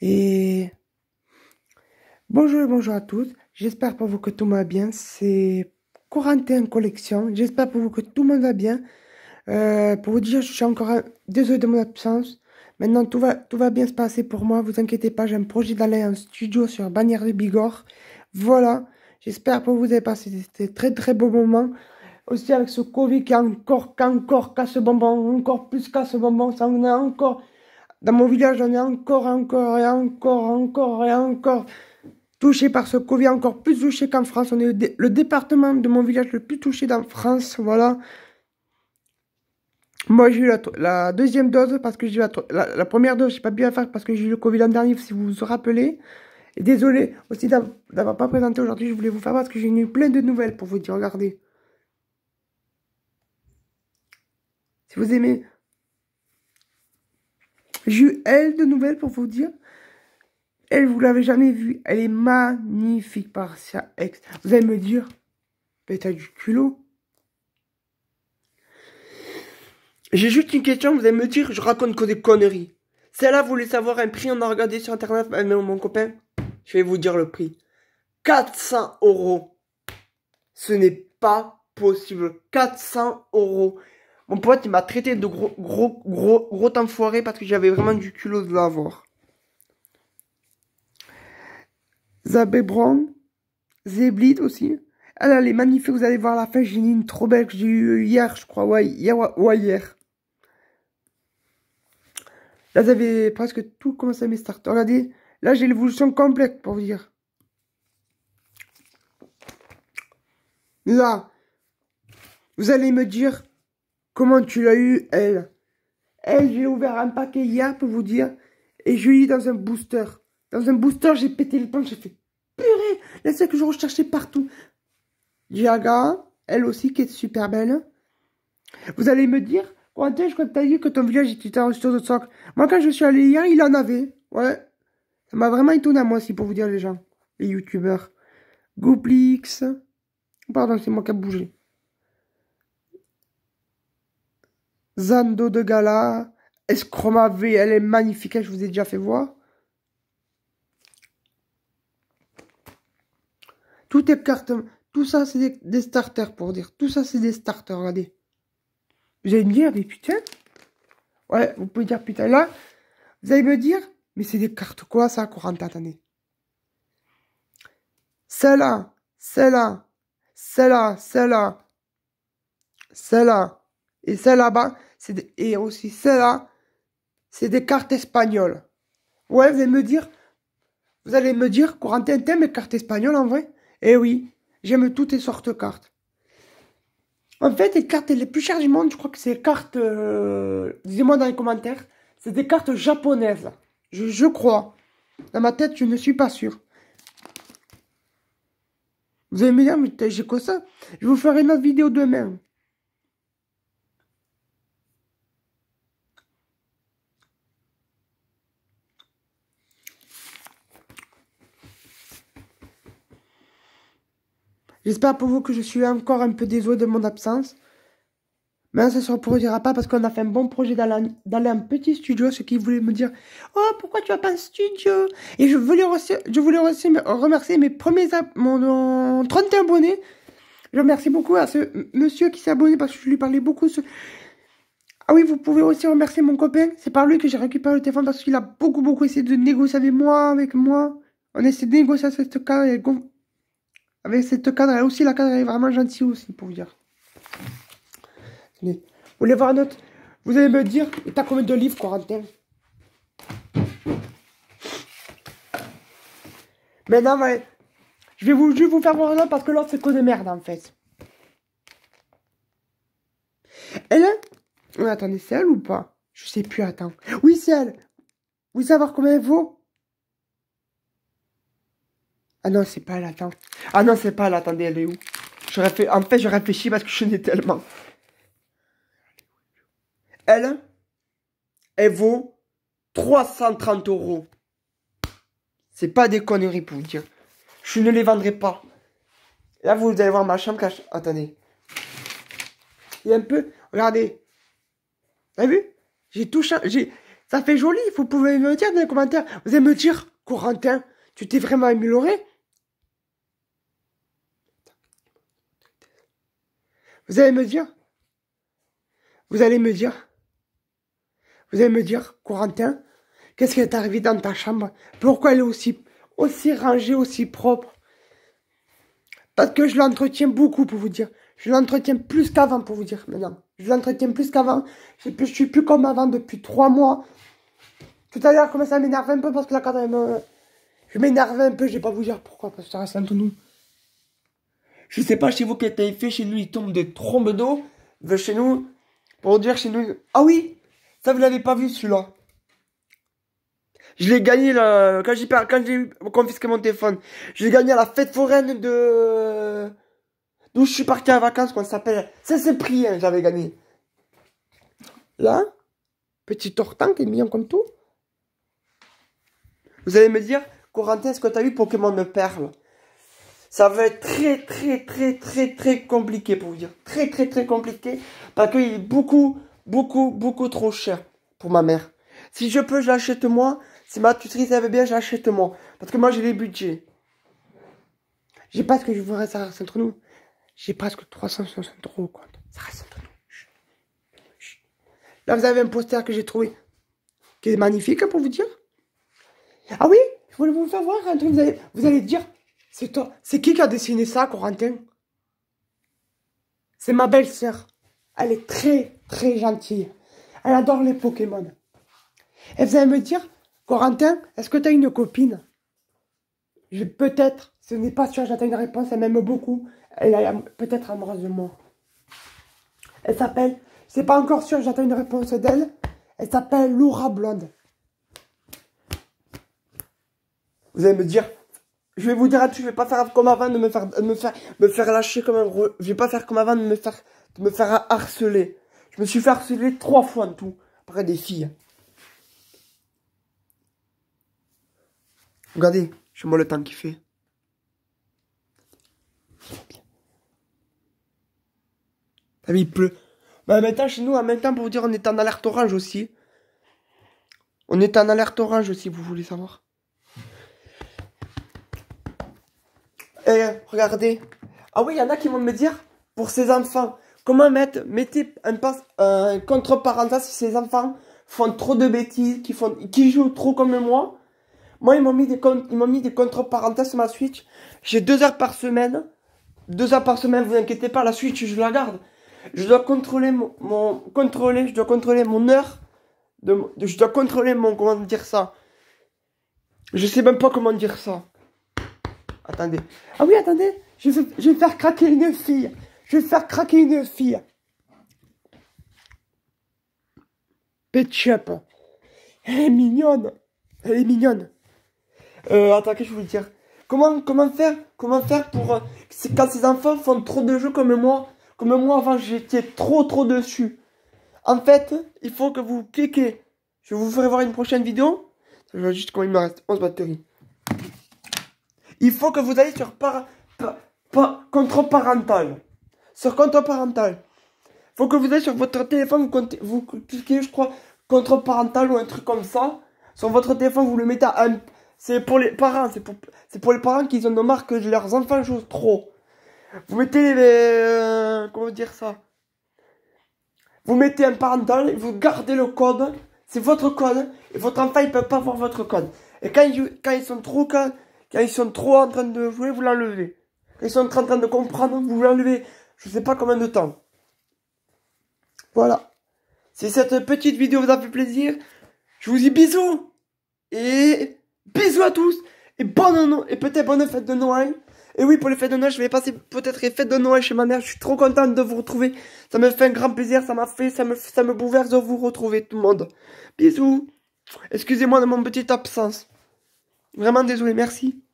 Et bonjour, et bonjour à tous. J'espère pour vous que tout va bien. C'est quarantaine Collection. J'espère pour vous que tout le monde va bien. Euh, pour vous dire, je suis encore désolé de mon absence. Maintenant, tout va, tout va bien se passer pour moi. Vous inquiétez pas, j'ai un projet d'aller en studio sur Bannière de Bigorre. Voilà. J'espère que vous avez passé des très très beaux moments. Aussi avec ce Covid qui est encore, qu'encore, casse bonbon, encore plus casse bonbon. Ça en a encore. Dans mon village, on est encore, encore, et encore, encore, et encore touché par ce Covid, encore plus touché qu'en France. On est le département de mon village le plus touché dans France, voilà. Moi, j'ai eu la, deuxième dose parce que j'ai eu la, la, première dose, j'ai pas bien la faire parce que j'ai eu le Covid l'an dernier, si vous vous rappelez. Et désolé aussi d'avoir pas présenté aujourd'hui, je voulais vous faire parce que j'ai eu plein de nouvelles pour vous dire, regardez. Si vous aimez, j'ai eu elle de nouvelles pour vous dire. Elle, vous l'avez jamais vue. Elle est magnifique par X. Vous allez me dire, mais t'as du culot. J'ai juste une question, vous allez me dire, je raconte que des conneries. Celle-là voulait savoir un prix, on a regardé sur internet, mon copain. Je vais vous dire le prix. 400 euros. Ce n'est pas possible. 400 euros. Mon pote, il m'a traité de gros, gros, gros, gros enfoiré parce que j'avais vraiment du culot de l'avoir. Zabé Brown, aussi. Elle ah là, les magnifiques, vous allez voir la fin, j'ai une trop belle que j'ai eu hier, je crois, ouais, hier, Là, vous presque tout commencé à mes starters. Regardez, là, j'ai l'évolution complète, pour vous dire. Là, vous allez me dire, Comment tu l'as eu, elle Elle, j'ai ouvert un paquet hier pour vous dire. Et je l'ai eu dans un booster. Dans un booster, j'ai pété le plan, j'ai fait purée, la seule que je recherchais partout. Diaga, elle aussi, qui est super belle. Vous allez me dire, quand est-ce que t'as dit que ton village était en de socle Moi, quand je suis allé hier, il en avait. Ouais. Ça m'a vraiment étonné moi aussi, pour vous dire, les gens, les youtubeurs. Goplix. Pardon, c'est moi qui a bougé. Zando de Gala, Escroma V, elle est magnifique, je vous ai déjà fait voir. Tout est cartes, tout ça c'est des, starters pour dire, tout ça c'est des starters, regardez. Vous allez me dire, mais putain, ouais, vous pouvez dire putain, là, vous allez me dire, mais c'est des cartes quoi ça, à attendez. Celle-là, celle-là, celle-là, celle-là, celle-là, et celle là-bas, et aussi celle-là, c'est des cartes espagnoles. Ouais, vous allez me dire, vous allez me dire, Corentin, t'aimes les cartes espagnoles en vrai Eh oui, j'aime toutes les sortes de cartes. En fait, les cartes les plus chères du monde, je crois que c'est les cartes, euh, dis moi dans les commentaires, c'est des cartes japonaises. Je, crois. Dans ma tête, je ne suis pas sûr. Vous allez me dire, mais j'ai quoi ça Je vous ferai une autre vidéo demain. J'espère pour vous que je suis encore un peu désolé de mon absence. Mais ça ne se reproduira pas parce qu'on a fait un bon projet d'aller un petit studio, ce qui voulait me dire Oh, pourquoi tu n'as pas un studio Et je voulais, je voulais remercier mes premiers mon, 31 abonnés. Je remercie beaucoup à ce monsieur qui s'est abonné parce que je lui parlais beaucoup. Ce... Ah oui, vous pouvez aussi remercier mon copain. C'est par lui que j'ai récupéré le téléphone parce qu'il a beaucoup, beaucoup essayé de négocier avec moi, avec moi. On essaie de négocier à ce cas avec cette cadre, elle aussi, la cadre, est vraiment gentille aussi, pour vous dire. Vous voulez voir un autre Vous allez me dire, t'as combien de livres, mais non ouais. je vais vous, juste vous faire voir autre, parce que l'autre, c'est que de merde, en fait. Elle On Attendez, c'est elle ou pas Je sais plus, attends. Oui, c'est elle Vous savoir combien elle vaut ah non, c'est pas l'attente. Ah non, c'est pas l'attente. attendez, elle est où je En fait, je réfléchis parce que je n'ai tellement. Elle, elle vaut 330 euros. C'est pas des conneries pour vous dire. Je ne les vendrai pas. Là, vous allez voir ma chambre cache. Attendez. Il y a un peu... Regardez. Vous avez vu J'ai tout changé. Ça fait joli. Vous pouvez me dire dans les commentaires. Vous allez me dire, Corentin, tu t'es vraiment amélioré Vous allez me dire Vous allez me dire Vous allez me dire, Corentin, qu'est-ce qui est arrivé dans ta chambre Pourquoi elle est aussi, aussi rangée, aussi propre Parce que je l'entretiens beaucoup pour vous dire. Je l'entretiens plus qu'avant pour vous dire maintenant. Je l'entretiens plus qu'avant. Je, ne suis plus comme avant depuis trois mois. Tout à l'heure, commence ça m'énerve un peu parce que la carte, elle je m'énerve un peu, je vais pas vous dire pourquoi, parce que ça reste un nous. Je sais pas chez vous qu'est-ce qu'il fait, chez nous il tombe des trombes d'eau. De chez nous, pour dire chez nous. Ah oui Ça vous l'avez pas vu celui-là. Je l'ai gagné là, quand j'ai quand confisqué mon téléphone. Je l'ai gagné à la fête foraine de. D'où je suis parti en vacances, qu'on s'appelle. Ça c'est pris, j'avais gagné. Là, petit tortan qui est mignon comme tout. Vous allez me dire, Corentin, ce que tu as eu Pokémon de Perle ça va être très très très très très compliqué pour vous dire. Très très très compliqué parce qu'il est beaucoup beaucoup beaucoup trop cher pour ma mère. Si je peux, je l'achète moi. Si ma tutrice elle veut bien, je l'achète moi. Parce que moi j'ai les budgets. J'ai pas ce que je voudrais, ça reste entre nous. J'ai presque 360 euros Ça Là vous avez un poster que j'ai trouvé. Qui est magnifique hein, pour vous dire. Ah oui voulez vous faire voir vous allez, dire, c'est toi. C'est qui qui a dessiné ça, Corentin C'est ma belle-sœur. Elle est très, très gentille. Elle adore les Pokémon. Et vous allez me dire, Corentin, est-ce que tu as une copine Je peut-être, ce n'est pas sûr, j'attends une réponse, elle m'aime beaucoup. Elle est peut-être amoureuse de moi. Elle s'appelle, c'est pas encore sûr, j'attends une réponse d'elle. Elle s'appelle Laura Blonde. Vous allez me dire, je vais vous dire à tout, je vais pas faire comme avant de me faire, me faire, me faire lâcher comme un je vais pas faire comme avant de me faire, me faire harceler. Je me suis fait harceler trois fois en tout, par des filles. Regardez, je moi le temps qu'il fait. Ah mais il pleut. Mais bah, en chez nous, en même temps, pour vous dire, on est en alerte orange aussi. On est en alerte orange aussi, vous voulez savoir. Eh, regardez. Ah oui, il y en a qui vont me dire, pour ses enfants, comment mettre, mettez un, contre parenthèse si ses enfants font trop de bêtises, qui font, qui jouent trop comme moi. Moi, ils m'ont mis des, ils m'ont mis des contre parenthèses sur ma Switch. J'ai deux heures par semaine. Deux heures par semaine, vous inquiétez pas, la Switch, je la garde. Je dois contrôler mon, contrôler, je dois contrôler mon heure. je dois contrôler mon, comment dire ça. Je sais même pas comment dire ça. Attendez. Ah oui, attendez. Je vais, faire craquer une fille. Je vais faire craquer une fille. Petchup. Elle est mignonne. Elle est mignonne. Euh, attends, qu'est-ce que je vous dire Comment, comment faire Comment faire pour... Euh, quand ces enfants font trop de jeux comme moi, comme moi avant, j'étais trop trop dessus. En fait, il faut que vous cliquez. Je vous ferai voir une prochaine vidéo. Je vois juste combien il me reste. 11 batteries. Il faut que vous allez sur par, contre parental. Sur contre parental. Il Faut que vous allez sur votre téléphone, vous cliquez, je crois, contre parental ou un truc comme ça. Sur votre téléphone, vous le mettez à un. C'est pour les parents, c'est pour, c'est pour les parents qui ont ont marre que leurs enfants jouent trop. Vous mettez les. Euh, comment dire ça Vous mettez un parental, vous gardez le code, c'est votre code, et votre enfant il peut pas voir votre code. Et quand ils, quand ils sont trop, quand ils sont trop en train de jouer, vous l'enlevez. Quand ils sont en train de comprendre, vous l'enlevez. Je ne sais pas combien de temps. Voilà. Si cette petite vidéo vous a fait plaisir, je vous dis bisous. Et bisous à tous. Et bonne, et peut-être bonne fête de Noël. Et oui, pour les fêtes de Noël, je vais passer peut-être les fêtes de Noël chez ma mère. Je suis trop contente de vous retrouver. Ça me fait un grand plaisir, ça m'a fait, ça me, ça me bouleverse de vous retrouver tout le monde. Bisous. Excusez-moi de mon petite absence. Vraiment désolé, merci.